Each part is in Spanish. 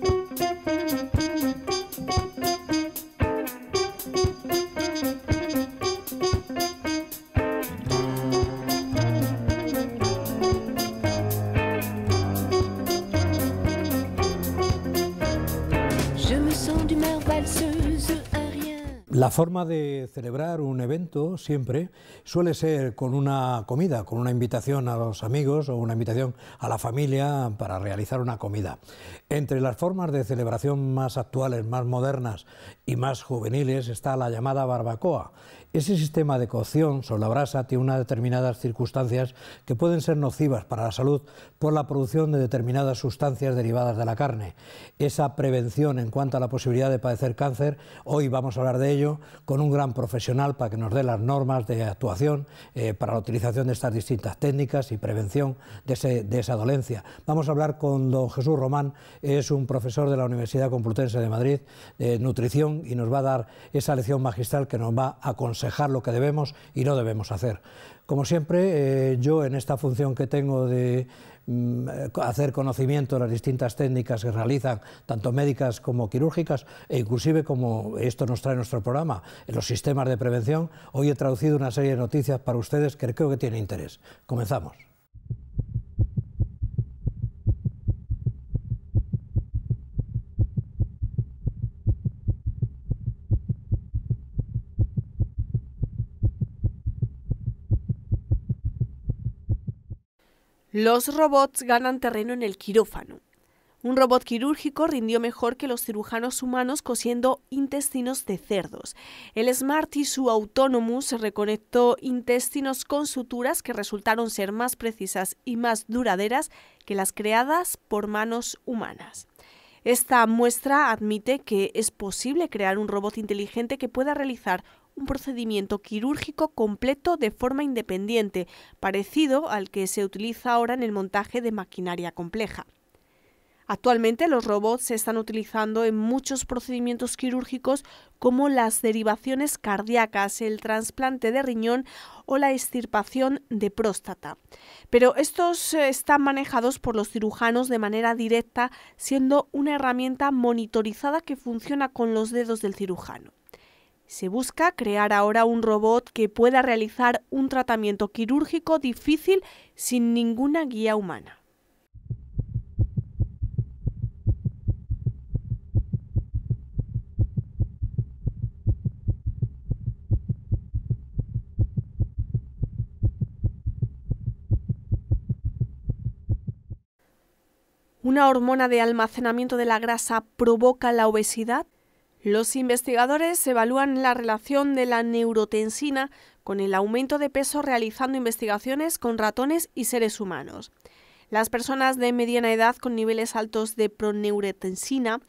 thank you La forma de celebrar un evento siempre suele ser con una comida, con una invitación a los amigos o una invitación a la familia para realizar una comida. Entre las formas de celebración más actuales, más modernas y más juveniles está la llamada barbacoa ese sistema de cocción sobre la brasa tiene unas determinadas circunstancias que pueden ser nocivas para la salud por la producción de determinadas sustancias derivadas de la carne. Esa prevención en cuanto a la posibilidad de padecer cáncer, hoy vamos a hablar de ello con un gran profesional para que nos dé las normas de actuación eh, para la utilización de estas distintas técnicas y prevención de, esa dolencia. Vamos a hablar con don Jesús Román, es un profesor de la Universidad Complutense de Madrid, de nutrición, y nos va a dar esa lección magistral que nos va a aconsejar aconsejar lo que debemos y no debemos hacer. Como siempre, eh, yo en esta función que tengo de mm, eh, hacer conocimiento de las distintas técnicas que realizan, tanto médicas como quirúrgicas, e inclusive como esto nos trae nuestro programa, en los sistemas de prevención, hoy he traducido una serie de noticias para ustedes que creo que tienen interés. Comenzamos. Los robots ganan terreno en el quirófano. Un robot quirúrgico rindió mejor que los cirujanos humanos cosiendo intestinos de cerdos. El Smart su Autonomous reconectó intestinos con suturas que resultaron ser más precisas y más duraderas que las creadas por manos humanas. Esta muestra admite que es posible crear un robot inteligente que pueda realizar un procedimiento quirúrgico completo de forma independiente, parecido al que se utiliza ahora en el montaje de maquinaria compleja. Actualmente los robots se están utilizando en muchos procedimientos quirúrgicos como las derivaciones cardíacas, el trasplante de riñón o la extirpación de próstata. Pero estos eh, están manejados por los cirujanos de manera directa, siendo una herramienta monitorizada que funciona con los dedos del cirujano. Se busca crear ahora un robot que pueda realizar un tratamiento quirúrgico difícil sin ninguna guía humana. ¿Una hormona de almacenamiento de la grasa provoca la obesidad? Los investigadores evalúan la relación de la neurotensina con el aumento de peso realizando investigaciones con ratones y seres humanos. Las personas de mediana edad con niveles altos de proneuretensina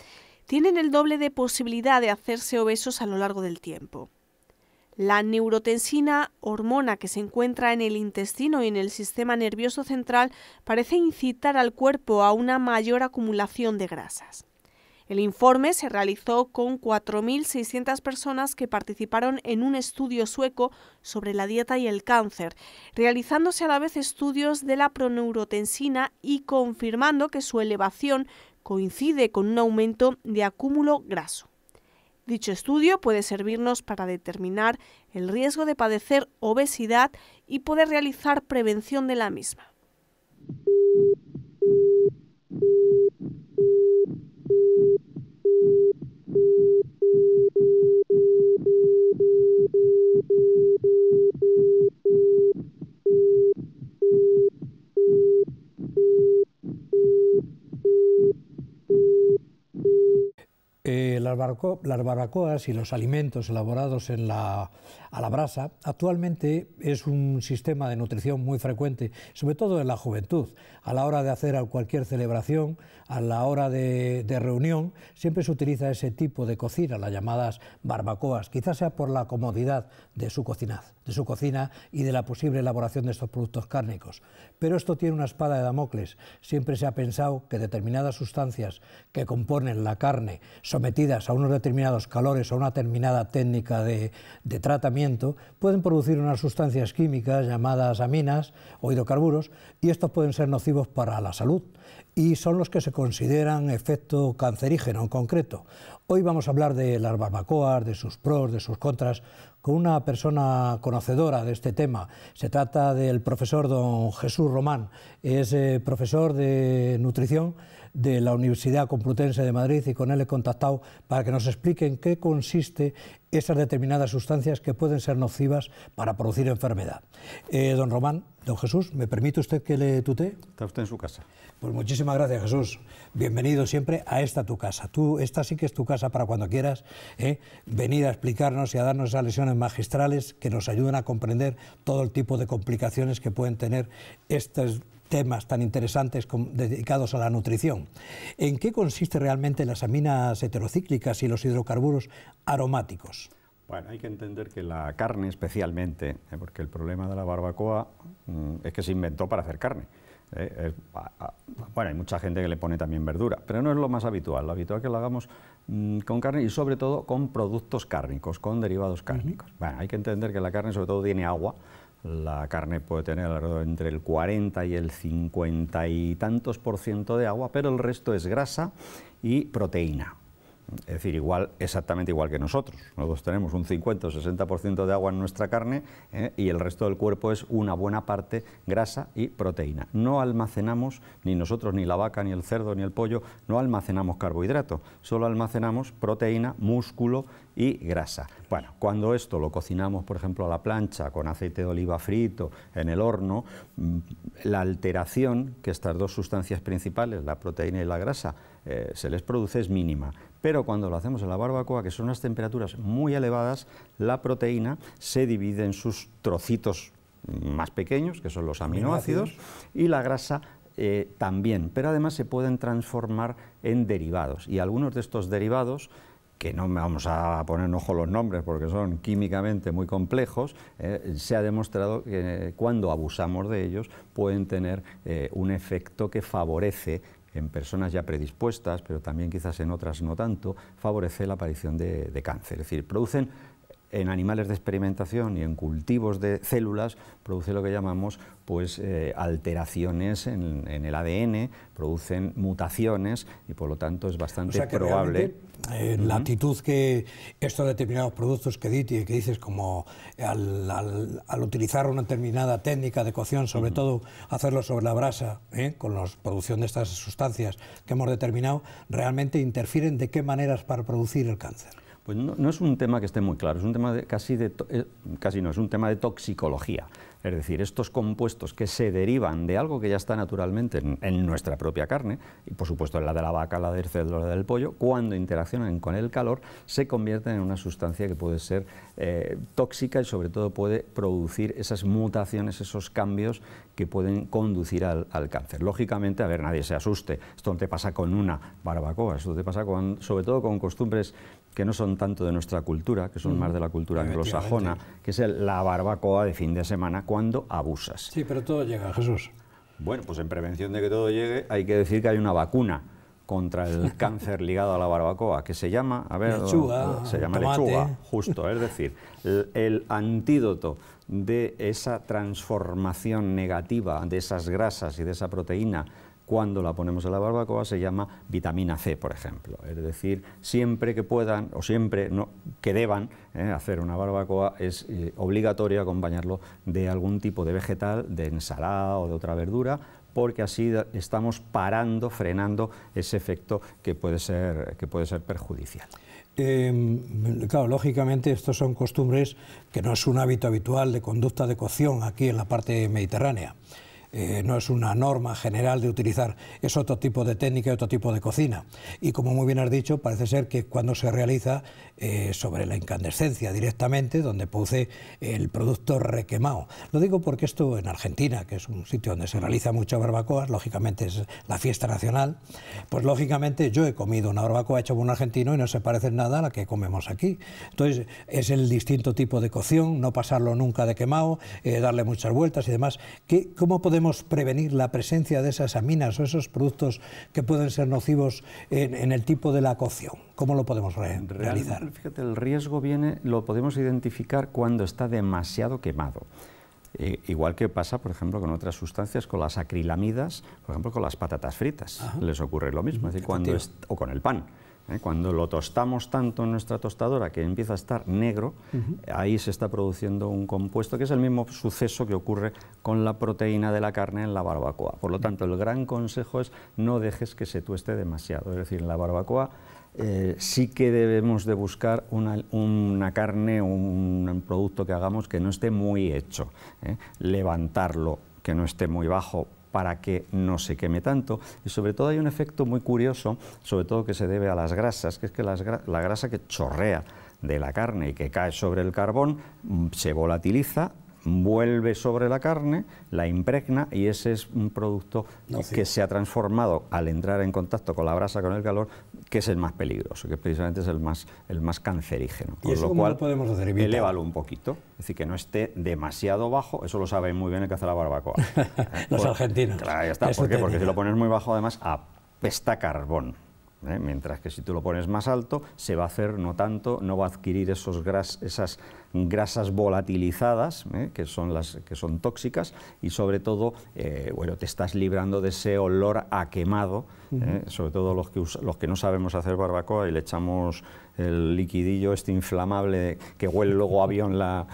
tienen el doble de posibilidad de hacerse obesos a lo largo del tiempo. La neurotensina, hormona que se encuentra en el intestino y en el sistema nervioso central, parece incitar al cuerpo a una mayor acumulación de grasas. El informe se realizó con 4.600 personas que participaron en un estudio sueco sobre la dieta y el cáncer, realizándose a la vez estudios de la proneurotensina y confirmando que su elevación coincide con un aumento de acúmulo graso. Dicho estudio puede servirnos para determinar el riesgo de padecer obesidad y poder realizar prevención de la misma. Eh, las, barbacoas y los alimentos elaborados en la a la brasa, actualmente es un sistema de nutrición muy frecuente, sobre todo en la juventud. A la hora de hacer cualquier celebración, a la hora de, reunión, siempre se utiliza ese tipo de cocina, las llamadas barbacoas, quizás sea por la comodidad de su cocina, de su cocina y de la posible elaboración de estos productos cárnicos. Pero esto tiene una espada de Damocles. Siempre se ha pensado que determinadas sustancias que componen la carne, sometidas a unos determinados calores, a una determinada técnica de tratamiento, pueden producir unas sustancias químicas llamadas aminas o hidrocarburos y estos pueden ser nocivos para la salud y son los que se consideran efecto cancerígeno en concreto. Hoy vamos a hablar de las barbacoas, de sus pros, de sus contras, con una persona conocedora de este tema. Se trata del profesor don Jesús Román, es eh, profesor de nutrición de la Universidad Complutense de Madrid y con él he contactado para que nos explique en qué consiste esas determinadas sustancias que pueden ser nocivas para producir enfermedad. Eh, don Román, don Jesús, ¿me permite usted que le tutee? Está usted en su casa. Pues muchísimas gracias, Jesús. Bienvenido siempre a esta tu casa. Tú, esta sí que es tu casa para cuando quieras ¿eh? venir a explicarnos y a darnos esas lesiones magistrales que nos ayuden a comprender todo el tipo de complicaciones que pueden tener estas temas tan interesantes dedicados a la nutrición. ¿En qué consiste realmente las aminas heterocíclicas y los hidrocarburos aromáticos? Bueno, hay que entender que la carne especialmente, ¿eh? porque el problema de la barbacoa mm, es que se inventó para hacer carne. ¿eh? bueno, hay mucha gente que le pone también verdura, pero no es lo más habitual. Lo habitual es que lo hagamos mm, con carne y sobre todo con productos cárnicos, con derivados cárnicos. Bueno, hay que entender que la carne sobre todo tiene agua, la carne puede tener entre el 40 y el 50 y tantos por ciento de agua, pero el resto es grasa y proteína es decir, igual, exactamente igual que nosotros. Nosotros tenemos un 50 o 60% de agua en nuestra carne ¿eh? y el resto del cuerpo es una buena parte grasa y proteína. No almacenamos, ni nosotros, ni la vaca, ni el cerdo, ni el pollo, no almacenamos carbohidratos, solo almacenamos proteína, músculo y grasa. Bueno, cuando esto lo cocinamos, por ejemplo, a la plancha, con aceite de oliva frito, en el horno, mm, la alteración que estas dos sustancias principales, la proteína y la grasa, eh, se les produce es mínima pero cuando lo hacemos en la barbacoa, que son unas temperaturas muy elevadas, la proteína se divide en sus trocitos más pequeños, que son los aminoácidos, y la grasa eh, también, pero además se pueden transformar en derivados. Y algunos de estos derivados que no vamos a poner en ojo los nombres porque son químicamente muy complejos, eh, se ha demostrado que eh, cuando abusamos de ellos pueden tener un efecto que favorece en personas ya predispuestas, pero también quizás en otras no tanto, favorece la aparición de, cáncer. Es decir, producen en animales de experimentación y en cultivos de células produce lo que llamamos pues, eh, alteraciones en, el ADN, producen mutaciones y por lo tanto es bastante probable. Eh, la actitud que estos determinados productos que, dices, que dices, como al, utilizar una determinada técnica de cocción, sobre todo hacerlo sobre la brasa, eh, con la producción de estas sustancias que hemos determinado, realmente interfieren de qué maneras para producir el cáncer. Pues no, es un tema que esté muy claro, es un tema de, casi de eh, casi no, es un tema de toxicología. Es decir, estos compuestos que se derivan de algo que ya está naturalmente en, nuestra propia carne, y por supuesto en la de la vaca, la del cerdo, la del pollo, cuando interaccionan con el calor, se convierten en una sustancia que puede ser eh, tóxica y sobre todo puede producir esas mutaciones, esos cambios que pueden conducir al, cáncer. Lógicamente, a ver, nadie se asuste, esto no te pasa con una barbacoa, esto te pasa con, sobre todo con costumbres que no son tanto de nuestra cultura, que son mm. más de la cultura anglosajona, que es la barbacoa de fin de semana cuando abusas. Sí, pero todo llega, Jesús. Bueno, pues en prevención de que todo llegue hay que decir que hay una vacuna contra el cáncer ligado a la barbacoa, que se llama, a ver, lechuga, se llama lechuga, justo, es decir, el, antídoto de esa transformación negativa de esas grasas y de esa proteína cuando la ponemos en la barbacoa se llama vitamina C, por ejemplo. Es decir, siempre que puedan o siempre que deban eh, hacer una barbacoa es eh, obligatorio acompañarlo de algún tipo de vegetal, de ensalada o de otra verdura porque así estamos parando, frenando ese efecto que puede ser, que puede ser perjudicial. Em, claro, lógicamente estos son costumbres que no es un hábito habitual de conducta de cocción aquí en la parte mediterránea. Eh, no es una norma general de utilizar, es otro tipo de técnica y otro tipo de cocina. Y como muy bien has dicho, parece ser que cuando se realiza eh, sobre la incandescencia directamente, donde produce el producto requemado. Lo digo porque esto en Argentina, que es un sitio donde se realiza muchas barbacoas, lógicamente es la fiesta nacional, pues lógicamente yo he comido una barbacoa hecha por un argentino y no se parece nada a la que comemos aquí. Entonces es el distinto tipo de cocción, no pasarlo nunca de quemado, eh, darle muchas vueltas y demás. ¿Qué, ¿Cómo podemos prevenir la presencia de esas aminas o esos productos que pueden ser nocivos en, el tipo de la cocción? ¿Cómo lo podemos realizar? el riesgo viene, lo podemos identificar cuando está demasiado quemado. Eh, igual que pasa, por ejemplo, con otras sustancias, con las acrilamidas, por ejemplo, con las patatas fritas, les ocurre lo mismo, o con el pan. ¿eh? Cuando lo tostamos tanto en nuestra tostadora que empieza a estar negro, ahí se está produciendo un compuesto que es el mismo suceso que ocurre con la proteína de la carne en la barbacoa. Por lo mm. tanto, el gran consejo es no dejes que se tueste demasiado. Es decir, en la barbacoa eh, sí que debemos de buscar una, carne, un, un, producto que hagamos que no esté muy hecho. ¿eh? Levantarlo, que no esté muy bajo para que no se queme tanto. Y sobre todo hay un efecto muy curioso, sobre todo que se debe a las grasas, que es que la grasa que chorrea de la carne y que cae sobre el carbón mm, se volatiliza vuelve sobre la carne, la impregna y ese es un producto que se ha transformado al entrar en contacto con la brasa, con el calor, que es el más peligroso, que precisamente es el más, el más cancerígeno. ¿Y lo cual, podemos hacer? Elévalo un poquito, es decir, que no esté demasiado bajo, eso lo saben muy bien el que hace la barbacoa. Los argentinos. Claro, ya está. ¿Por qué? Porque si lo pones muy bajo, además, apesta carbón. ¿eh? mientras que si tú lo pones más alto se va a hacer no tanto, no va a adquirir esos esas grasas volatilizadas ¿eh? que, son las, que son tóxicas y sobre todo eh, bueno, te estás librando de ese olor a quemado, sobre todo los que, los que no sabemos hacer barbacoa y le echamos el liquidillo este inflamable que huele luego avión la,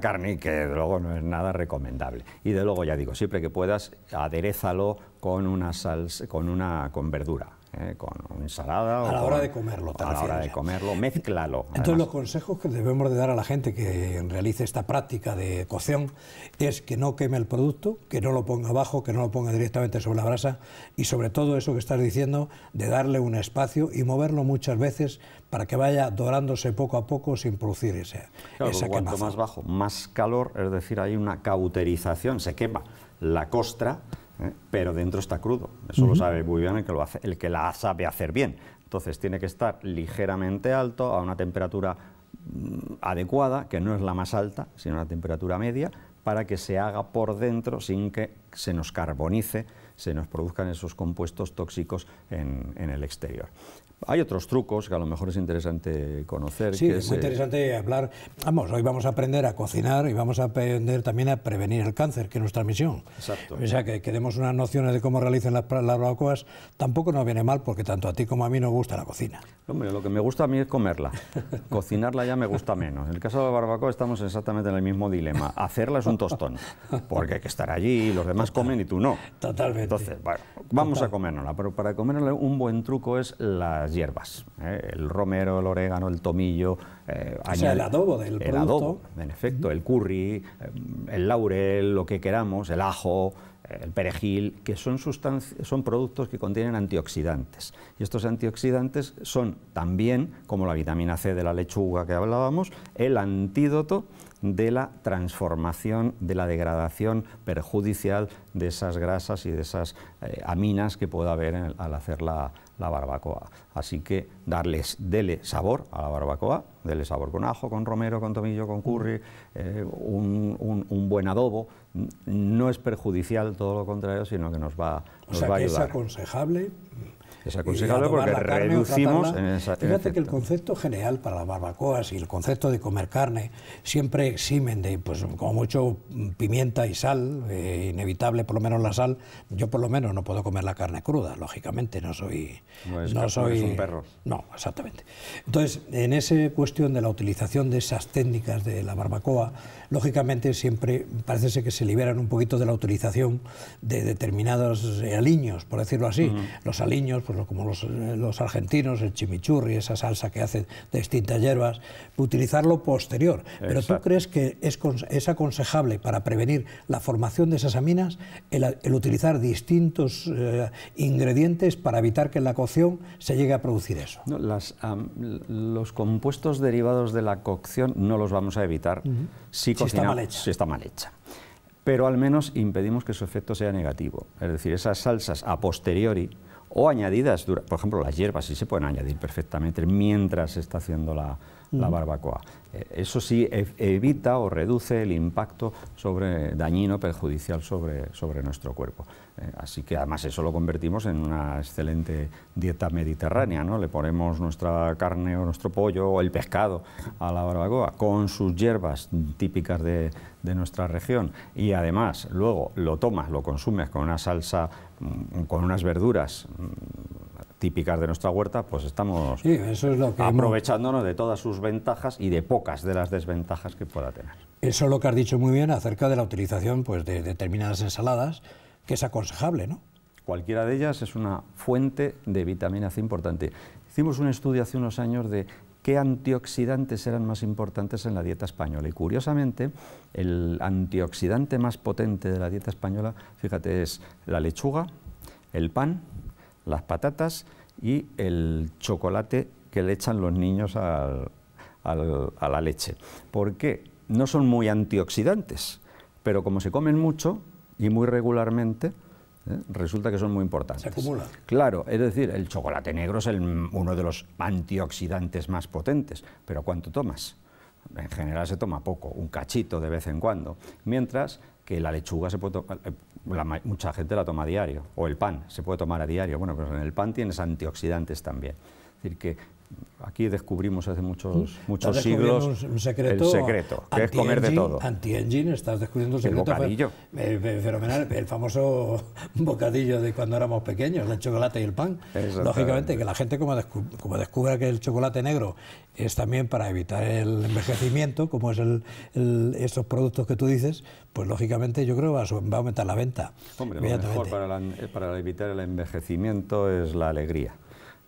carne y que luego no es nada recomendable. Y de luego ya digo, siempre que puedas aderezalo con una, salsa, con una con verdura. Eh, con ensalada. A la hora de comerlo, A la hora de comerlo, mezclalo. Entonces, los consejos que debemos de dar a la gente que realice esta práctica de cocción es que no queme el producto, que no lo ponga abajo, que no lo ponga directamente sobre la brasa y, sobre todo, eso que estás diciendo, de darle un espacio y moverlo muchas veces para que vaya dorándose poco a poco sin producir ese. cuanto más bajo, más calor, es decir, hay una cauterización, se quema la costra ¿eh? pero dentro está crudo. Eso lo sabe muy bien el que, lo hace, el que la sabe hacer bien. Entonces tiene que estar ligeramente alto, a una temperatura mm, adecuada, que no es la más alta, sino una temperatura media, para que se haga por dentro sin que se nos carbonice, se nos produzcan esos compuestos tóxicos en el exterior. Hay otros trucos que a lo mejor es interesante conocer. Sí, es muy eh, interesante hablar. Vamos, hoy vamos a aprender a cocinar y vamos a aprender también a prevenir el cáncer, que es nuestra misión. Exacto. O sea, que, queremos unas nociones de cómo realizan las, barbacoas tampoco nos viene mal, porque tanto a ti como a mí nos gusta la cocina. Hombre, lo que me gusta a mí es comerla. Cocinarla ya me gusta menos. En el caso de la barbacoa estamos exactamente en el mismo dilema. Hacerla es un tostón, porque hay que estar allí y los demás comen y tú no. Totalmente. Entonces, bueno, vamos a comérnosla, pero para comerla un buen truco es la hierbas. ¿eh? El romero, el orégano, el tomillo. Eh, el adobo del producto. en efecto, el curry, em, el laurel, lo que queramos, el ajo, el perejil, que son, son productos que contienen antioxidantes. Y estos antioxidantes son también, como la vitamina C de la lechuga que hablábamos, el antídoto de la transformación, de la degradación perjudicial de esas grasas y de esas eh, aminas que pueda haber al hacer la, la barbacoa. Así que darles, dele sabor a la barbacoa, dele sabor con ajo, con romero, con tomillo, con curry, eh, un, buen adobo. No es perjudicial, todo lo contrario, sino que nos va, nos o a ayudar. Que es aconsejable es aconsejable porque reducimos... Fíjate que el concepto general para las barbacoas y el concepto de comer carne siempre eximen de, pues como mucho, pimienta y sal, eh, inevitable por lo menos la sal. Yo por lo menos no puedo comer la carne cruda, lógicamente, no soy... No, soy un perro. No, exactamente. Entonces, en esa cuestión de la utilización de esas técnicas de la barbacoa, lógicamente siempre parece ser que se liberan un poquito de la utilización de determinados eh, aliños, por decirlo así. Los aliños, como eh, los, argentinos, el chimichurri, esa salsa que hacen de distintas hierbas, utilizarlo posterior. Pero tú crees que es, aconsejable para prevenir la formación de esas aminas el, utilizar distintos eh, ingredientes para evitar que en la cocción se llegue a producir eso. los compuestos derivados de la cocción no los vamos a evitar Si está mal hecha pero al menos impedimos que su efecto sea negativo. Es decir, esas salsas a posteriori o añadidas, por ejemplo, las hierbas sí se pueden añadir perfectamente mientras se está haciendo la, la barbacoa. Eh, eso sí e, evita o reduce el impacto sobre, dañino, perjudicial sobre, sobre nuestro cuerpo. Eh, así que además eso lo convertimos en una excelente dieta mediterránea, ¿no? Le ponemos nuestra carne o nuestro pollo o el pescado a la barbacoa con sus hierbas típicas de, de nuestra región y además luego lo tomas, lo consumes con una salsa, mm, con unas verduras mm, típicas de nuestra huerta, pues estamos eso es aprovechándonos de todas sus ventajas y de pocas de las desventajas que pueda tener. Eso es lo que has dicho muy bien acerca de la utilización pues, de determinadas ensaladas, que es aconsejable, ¿no? Cualquiera de ellas es una fuente de vitamina C importante. Hicimos un estudio hace unos años de qué antioxidantes eran más importantes en la dieta española. Y curiosamente, el antioxidante más potente de la dieta española, fíjate, es la lechuga, el pan, las patatas y el chocolate que le echan los niños a la leche. ¿Por qué? No son muy antioxidantes, pero como se comen mucho y muy regularmente, ¿eh? resulta que son muy importantes. Se acumula. Claro, es decir, el chocolate negro es uno de los antioxidantes más potentes, pero ¿cuánto tomas? En general se toma poco, un cachito de vez en cuando, mientras que la lechuga se puede, tomar... Eh, la, mucha gente la toma a diario, o el pan, se puede tomar a diario. Bueno, pero en el pan tienes antioxidantes también. Es decir, que aquí descubrimos hace muchos, ¿Mm? muchos siglos un secreto, el secreto, que es comer de todo. Anti-engine, estás descubriendo un secreto. El bocadillo. Eh, eh, fenomenal, el famoso bocadillo de cuando éramos pequeños, el chocolate y el pan. Lógicamente, que la gente como, descubre que el chocolate negro es también para evitar el envejecimiento, como es el, productos que tú dices, pues lógicamente yo creo que va, a aumentar la venta. Hombre, lo mejor eh, para evitar el envejecimiento es la alegría.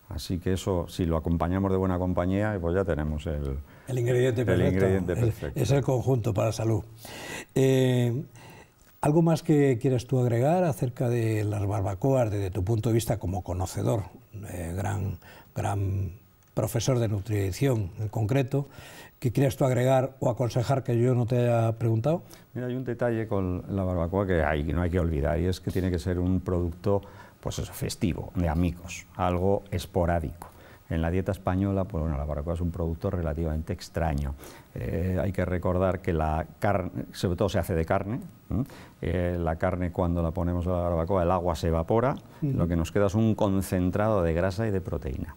Así que eso, si lo acompañamos de buena compañía, pues ya tenemos el, el, ingrediente, perfecto, Es el conjunto para salud. Eh, ¿Algo más que quieras tú agregar acerca de las barbacoas desde tu punto de vista como conocedor, eh, gran, gran profesor de nutrición en concreto? que quieres tú agregar o aconsejar que yo no te haya preguntado? Mira, hay un detalle con la barbacoa que, hay, que no hay que olvidar y es que tiene que ser un producto pues eso, festivo, de amigos, algo esporádico. En la dieta española, pues bueno, la barbacoa es un producto relativamente extraño. Eh, hay que recordar que la carne, sobre todo se hace de carne, eh, la carne cuando la ponemos a la barbacoa, el agua se evapora, lo que nos queda es un concentrado de grasa y de proteína.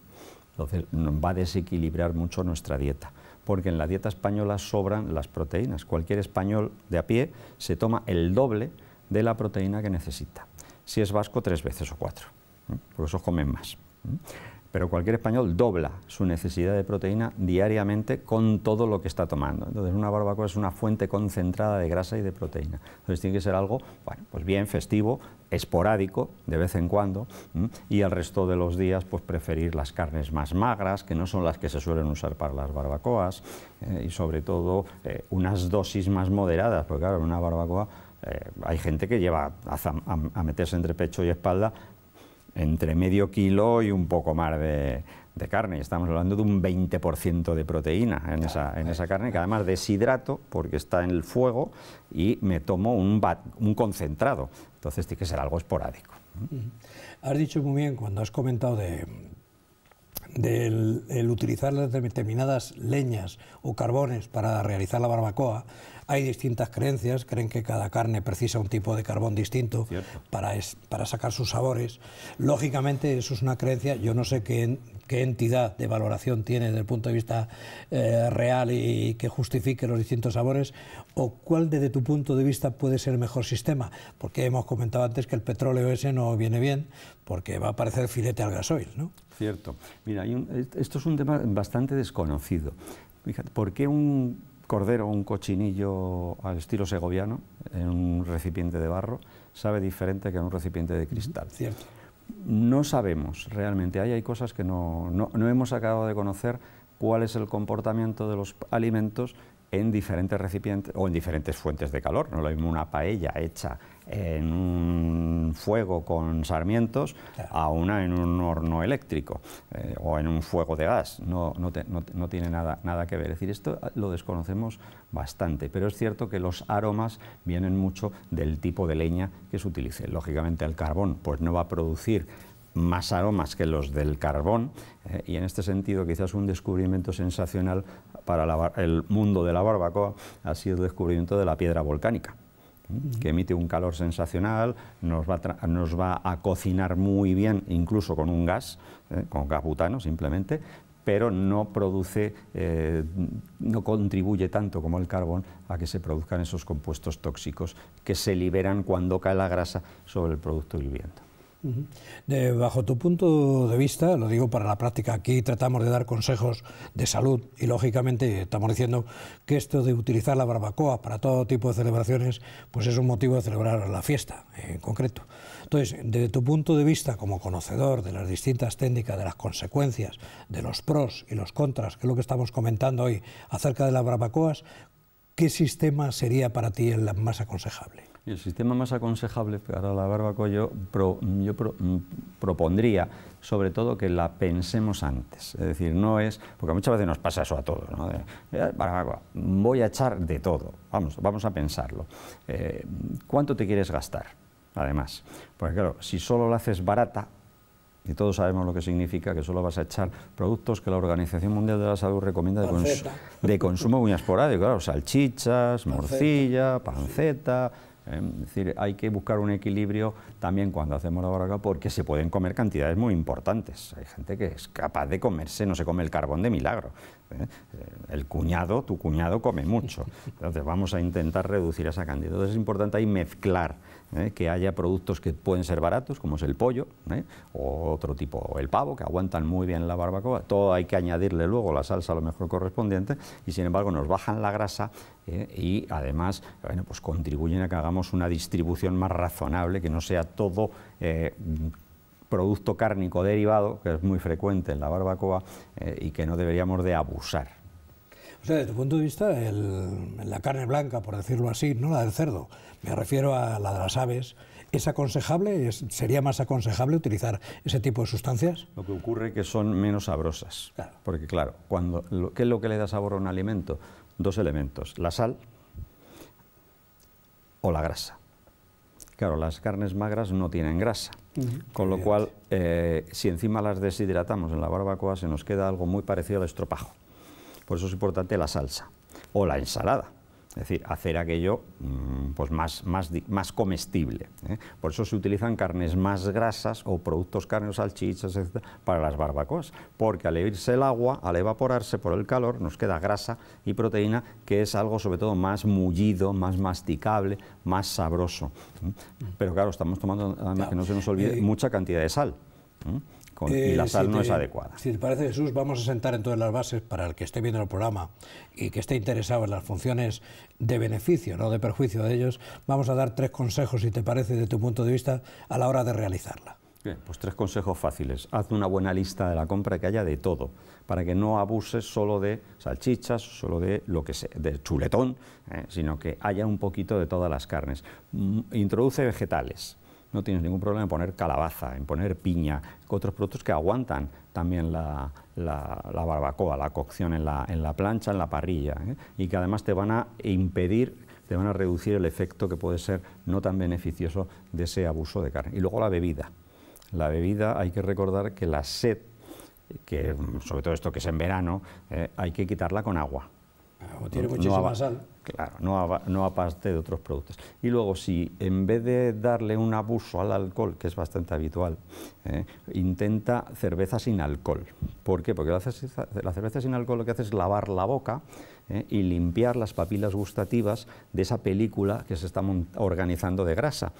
Entonces mm, va a desequilibrar mucho nuestra dieta, porque en la dieta española sobran las proteínas. Cualquier español de a pie se toma el doble de la proteína que necesita si es vasco tres veces o cuatro, ¿eh? por eso comen más. ¿eh? Pero cualquier español dobla su necesidad de proteína diariamente con todo lo que está tomando. Entonces una barbacoa es una fuente concentrada de grasa y de proteína. Entonces tiene que ser algo, bueno, pues bien festivo, esporádico, de vez en cuando, ¿eh? y el resto de los días pues preferir las carnes más magras, que no son las que se suelen usar para las barbacoas, y sobre todo unas dosis más moderadas, porque claro, una barbacoa eh, hay gente que lleva a, meterse entre pecho y espalda entre medio kilo y un poco más de, carne. Y estamos hablando de un 20% de proteína en, esa, en esa carne, que además deshidrato porque está en el fuego y me tomo un, concentrado. Entonces tiene que ser algo esporádico. Has dicho muy bien cuando has comentado de, del el utilizar determinadas leñas o carbones para realizar la barbacoa, hay distintas creencias, creen que cada carne precisa un tipo de carbón distinto para, para, sacar sus sabores. Lógicamente, eso es una creencia, yo no sé qué, qué entidad de valoración tiene desde el punto de vista eh, real y, que justifique los distintos sabores, o cuál desde tu punto de vista puede ser el mejor sistema, porque hemos comentado antes que el petróleo ese no viene bien, porque va a parecer filete al gasoil, ¿no? Cierto. Mira, esto es un tema bastante desconocido. Fíjate, ¿por qué un cordero, un cochinillo al estilo segoviano, en un recipiente de barro, sabe diferente que en un recipiente de cristal. Cierto. No sabemos realmente, hay cosas que no, no hemos acabado de conocer cuál es el comportamiento de los alimentos en diferentes recipientes o en diferentes fuentes de calor. No lo mismo una paella hecha en un fuego con sarmientos a una en un horno eléctrico eh, o en un fuego de gas. No, no, tiene nada, nada que ver. Es decir, esto ah, lo desconocemos bastante, pero es cierto que los aromas vienen mucho del tipo de leña que se utilice. Lógicamente el carbón pues no va a producir más aromas que los del carbón eh, y en este sentido quizás un descubrimiento sensacional para el mundo de la barbacoa ha sido el descubrimiento de la piedra volcánica mm. que emite un calor sensacional, nos va, a, cocinar muy bien, incluso con un gas, ¿eh? con gas butano simplemente, pero no produce, eh, no contribuye tanto como el carbón a que se produzcan esos compuestos tóxicos que se liberan cuando cae la grasa sobre el producto hirviendo. Eh, bajo tu punto de vista, lo digo para la práctica, aquí tratamos de dar consejos de salud y lógicamente estamos diciendo que esto de utilizar la barbacoa para todo tipo de celebraciones, pues es un motivo de celebrar la fiesta en concreto. Entonces, desde tu punto de vista como conocedor de las distintas técnicas, de las consecuencias, de los pros y los contras, que es lo que estamos comentando hoy acerca de las barbacoas, ¿qué sistema sería para ti el más aconsejable? El sistema más aconsejable para la barbacoa yo, mm, propondría, sobre todo, que la pensemos antes. Es decir, no es... Porque muchas veces nos pasa eso a todos. ¿no? Eh, voy a echar de todo. Vamos, vamos a pensarlo. Eh, ¿Cuánto te quieres gastar, además? Porque claro, si solo la haces barata, y todos sabemos lo que significa que solo vas a echar productos que la Organización Mundial de la Salud recomienda de, consumo muy esporádico, claro, salchichas, morcilla, panceta, ¿eh? Es decir, hay que buscar un equilibrio también cuando hacemos la barbacoa porque se pueden comer cantidades muy importantes. Hay gente que es capaz de comerse, no se come el carbón de milagro. ¿eh? Eh, el cuñado, tu cuñado come mucho. Entonces vamos a intentar reducir esa cantidad. Entonces es importante ahí mezclar ¿eh? que haya productos que pueden ser baratos, como es el pollo, ¿eh? o otro tipo, o el pavo, que aguantan muy bien la barbacoa. Todo hay que añadirle luego la salsa a lo mejor correspondiente, y sin embargo nos bajan la grasa ¿eh? y además bueno, pues contribuyen a que hagamos una distribución más razonable, que no sea todo producto cárnico derivado, que es muy frecuente en la barbacoa, y que no deberíamos de abusar. O sea, desde tu punto de vista, la carne blanca, por decirlo así, no la del cerdo, me refiero a la de las aves, ¿es aconsejable, sería más aconsejable utilizar ese tipo de sustancias? Lo que ocurre es que son menos sabrosas. Porque claro, cuando, ¿qué es lo que le da sabor a un alimento? Dos elementos, la sal o la grasa. Claro, las carnes magras no tienen grasa, con lo cual, eh, si encima las deshidratamos en la barbacoa, se nos queda algo muy parecido al estropajo. Por eso es importante la salsa o la ensalada. Es decir, hacer aquello mm, pues más, más, más comestible. ¿eh? Por eso se utilizan carnes más grasas o productos carnes, salchichas, etc., para las barbacoas. Porque al irse el agua, al evaporarse por el calor, nos queda grasa y proteína, que es algo sobre todo más mullido, más masticable, más sabroso. Pero claro, estamos tomando, que no se nos olvide, eh, mucha cantidad de sal y eh, la sal no es adecuada. Si te parece, Jesús, vamos a sentar en todas las bases para el que esté viendo el programa y que esté interesado en las funciones de beneficio, no de perjuicio de ellos. Vamos a dar tres consejos, si te parece, de tu punto de vista, a la hora de realizarla. pues tres consejos fáciles. Haz una buena lista de la compra que haya de todo, para que no abuses solo de salchichas, solo de lo que sea, de chuletón, eh, sino que haya un poquito de todas las carnes. Mm, introduce vegetales, no tienes ningún problema en poner calabaza, en poner piña, otros productos que aguantan también la, la, barbacoa, la cocción en la, en la, plancha, en la parrilla, ¿eh? y que además te van a impedir te van a reducir el efecto que puede ser no tan beneficioso de ese abuso de carne. Y luego la bebida. La bebida hay que recordar que la sed, que sobre todo esto que es en verano, ¿eh? hay que quitarla con agua. tiene muchísima sal. Claro, no, aparte de otros productos. Y luego, si en vez de darle un abuso al alcohol, que es bastante habitual, ¿eh? intenta cerveza sin alcohol. ¿Por qué? Porque la cerveza, sin alcohol lo que hace es lavar la boca ¿eh? y limpiar las papilas gustativas de esa película que se está organizando de grasa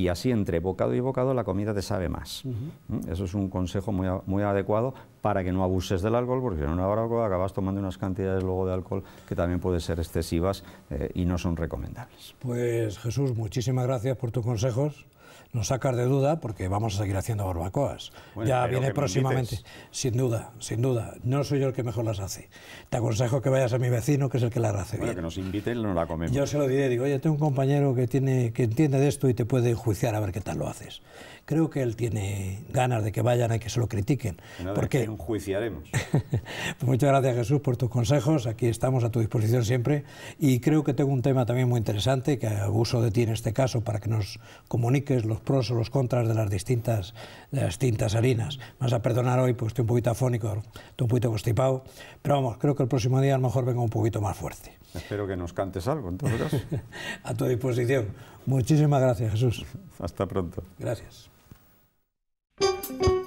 y así entre bocado y bocado la comida te sabe más. Mm, eso es un consejo muy, muy, adecuado para que no abuses del alcohol, porque no una hora acabas tomando unas cantidades luego de alcohol que también pueden ser excesivas eh, y no son recomendables. Pues Jesús, muchísimas gracias por tus consejos nos sacas de duda porque vamos a seguir haciendo barbacoas. ya viene próximamente. Sin duda, sin duda. No soy yo el que mejor las hace. Te aconsejo que vayas a mi vecino, que es el que las hace. Bueno, que nos inviten, no la comemos. Yo se lo diré, digo, oye, tengo un compañero que, tiene, que entiende de esto y te puede enjuiciar a ver qué tal lo haces creo que él tiene ganas de que vayan y que se lo critiquen. Nada, porque enjuiciaremos. Pues muchas gracias Jesús por tus consejos, aquí estamos a tu disposición siempre y creo que tengo un tema también muy interesante que abuso de ti en este caso para que nos comuniques los pros o los contras de las distintas, las distintas harinas. vas a perdonar hoy, pues estoy un poquito afónico, estoy un poquito constipado, pero vamos, creo que el próximo día a lo mejor venga un poquito más fuerte. Espero que nos cantes algo, en todo caso. a tu disposición. Muchísimas gracias, Jesús. Hasta pronto. Gracias. Thank you.